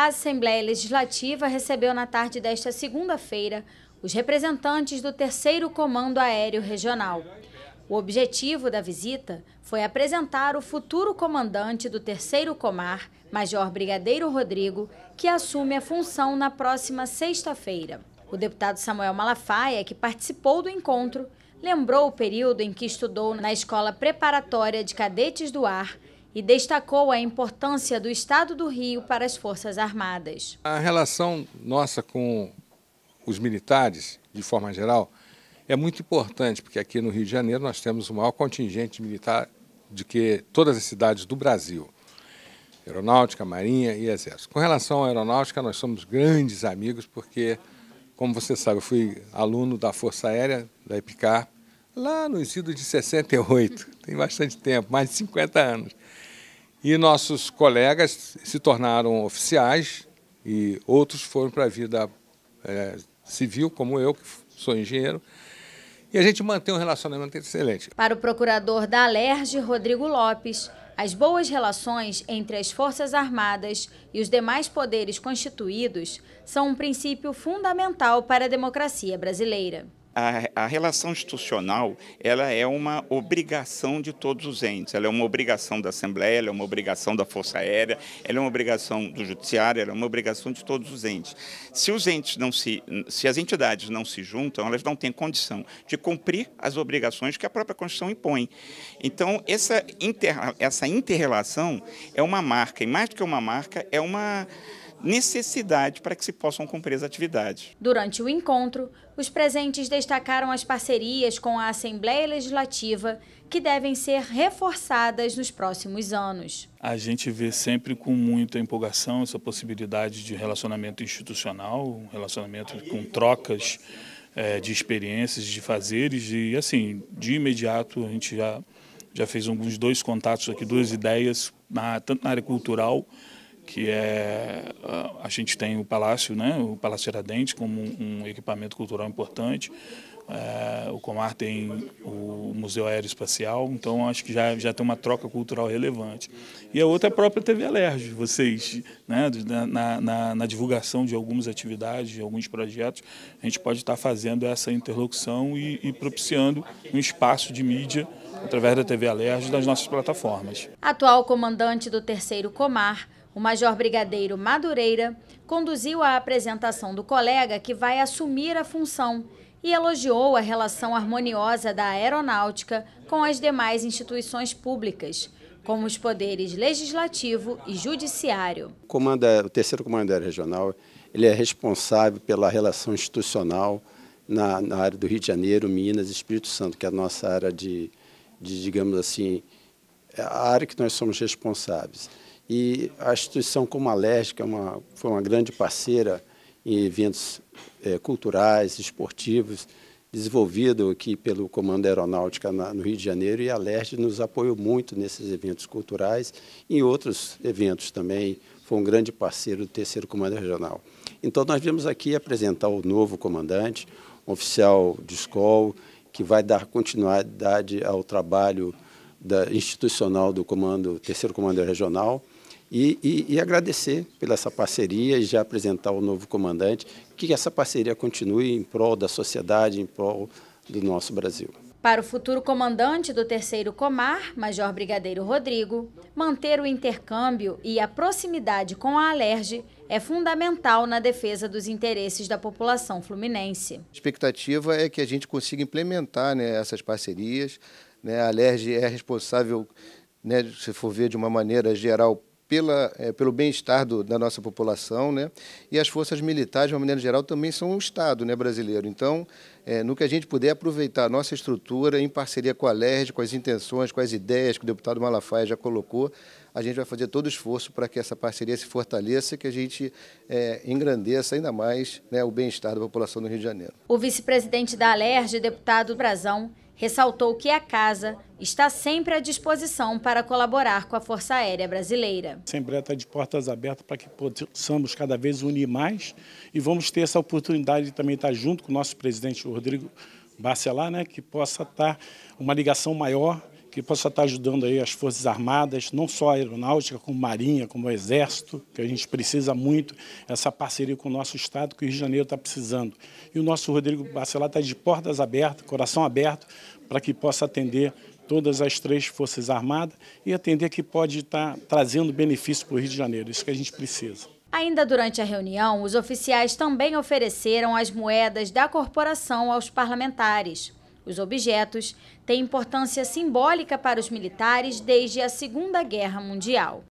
A Assembleia Legislativa recebeu na tarde desta segunda-feira os representantes do Terceiro Comando Aéreo Regional. O objetivo da visita foi apresentar o futuro comandante do Terceiro Comar, Major Brigadeiro Rodrigo, que assume a função na próxima sexta-feira. O deputado Samuel Malafaia, que participou do encontro, lembrou o período em que estudou na Escola Preparatória de Cadetes do Ar e destacou a importância do Estado do Rio para as Forças Armadas. A relação nossa com os militares, de forma geral, é muito importante, porque aqui no Rio de Janeiro nós temos o maior contingente militar de que todas as cidades do Brasil. Aeronáutica, Marinha e Exército. Com relação à aeronáutica, nós somos grandes amigos, porque, como você sabe, eu fui aluno da Força Aérea, da EPICAR, lá no idos de 68, tem bastante tempo, mais de 50 anos. E nossos colegas se tornaram oficiais e outros foram para a vida é, civil, como eu, que sou engenheiro. E a gente mantém um relacionamento excelente. Para o procurador da Alerj, Rodrigo Lopes, as boas relações entre as Forças Armadas e os demais poderes constituídos são um princípio fundamental para a democracia brasileira a, a, relação institucional ela é uma obrigação de todos os entes. Ela é uma obrigação da Assembleia, ela é uma obrigação da Força Aérea, ela é uma obrigação do Judiciário, ela é uma obrigação de todos os entes. Se os entes não se, se as entidades não se juntam, elas não têm condição de cumprir as obrigações que a própria Constituição impõe. Então essa inter, essa interrelação é uma marca e mais do que uma marca é uma necessidade para que se possam cumprir as atividades. Durante o encontro, os presentes destacaram as parcerias com a Assembleia Legislativa, que devem ser reforçadas nos próximos anos. A gente vê sempre com muita empolgação essa possibilidade de relacionamento institucional, relacionamento com trocas é, de experiências, de fazeres, e assim, de imediato a gente já, já fez alguns dois contatos aqui, duas ideias, na, tanto na área cultural que é a gente tem o Palácio, né, o Palácio Iradente como um, equipamento cultural importante. É, o Comar tem o Museu Aeroespacial, então acho que já, já tem uma troca cultural relevante. E a outra é a própria TV Alerj, vocês, né, na, na, na, divulgação de algumas atividades, de alguns projetos, a gente pode estar fazendo essa interlocução e, e propiciando um espaço de mídia através da TV Alerj e das nossas plataformas. Atual comandante do terceiro Comar, o Major Brigadeiro Madureira conduziu a apresentação do colega que vai assumir a função e elogiou a relação harmoniosa da aeronáutica com as demais instituições públicas, como os poderes legislativo e judiciário. O, comando, o terceiro comandante regional ele é responsável pela relação institucional na, na, área do Rio de Janeiro, Minas e Espírito Santo, que é a nossa área de, de digamos assim, é a área que nós somos responsáveis. E a instituição como a LESC é uma, foi uma grande parceira em eventos é, culturais, esportivos, desenvolvido aqui pelo Comando Aeronáutica na, no Rio de Janeiro, e a LERJ nos apoiou muito nesses eventos culturais e em outros eventos também, foi um grande parceiro do terceiro comando regional. Então nós viemos aqui apresentar o novo comandante, um oficial de escola, que vai dar continuidade ao trabalho da, institucional do comando, terceiro comando regional, e, e, e, agradecer pela essa parceria e já apresentar o novo comandante, que essa parceria continue em prol da sociedade, em prol do nosso Brasil. Para o futuro comandante do terceiro Comar, Major Brigadeiro Rodrigo, manter o intercâmbio e a proximidade com a Alerj é fundamental na defesa dos interesses da população fluminense. A expectativa é que a gente consiga implementar né, essas parcerias. Né, a Alerj é responsável, né, se for ver de uma maneira geral, pela, é, pelo bem-estar da nossa população, né? E as forças militares, de uma maneira geral, também são um Estado né, brasileiro. Então, é, no que a gente puder aproveitar a nossa estrutura em parceria com a LERJ, com as intenções, com as ideias que o deputado Malafaia já colocou, a gente vai fazer todo o esforço para que essa parceria se fortaleça, que a gente é, engrandeça ainda mais né, o bem-estar da população do Rio de Janeiro. O vice-presidente da LERJ, deputado Brazão, ressaltou que a Casa está sempre à disposição para colaborar com a Força Aérea Brasileira. A Assembleia está de portas abertas para que possamos cada vez unir mais e vamos ter essa oportunidade de também estar junto com o nosso presidente pastor Rodrigo Barcelar, né, que possa estar tá uma ligação maior, que possa estar tá ajudando aí as Forças Armadas, não só a Aeronáutica, como a Marinha, como o Exército, que a gente precisa muito essa parceria com o nosso Estado, que o Rio de Janeiro está precisando. E o nosso Rodrigo Barcelar está de portas abertas, coração aberto, para que possa atender todas as três Forças Armadas e atender que pode estar tá trazendo benefício para o Rio de Janeiro, isso que a gente precisa. Ainda durante a reunião, os oficiais também ofereceram as moedas da corporação aos parlamentares. Os objetos têm importância simbólica para os militares desde a Segunda Guerra Mundial.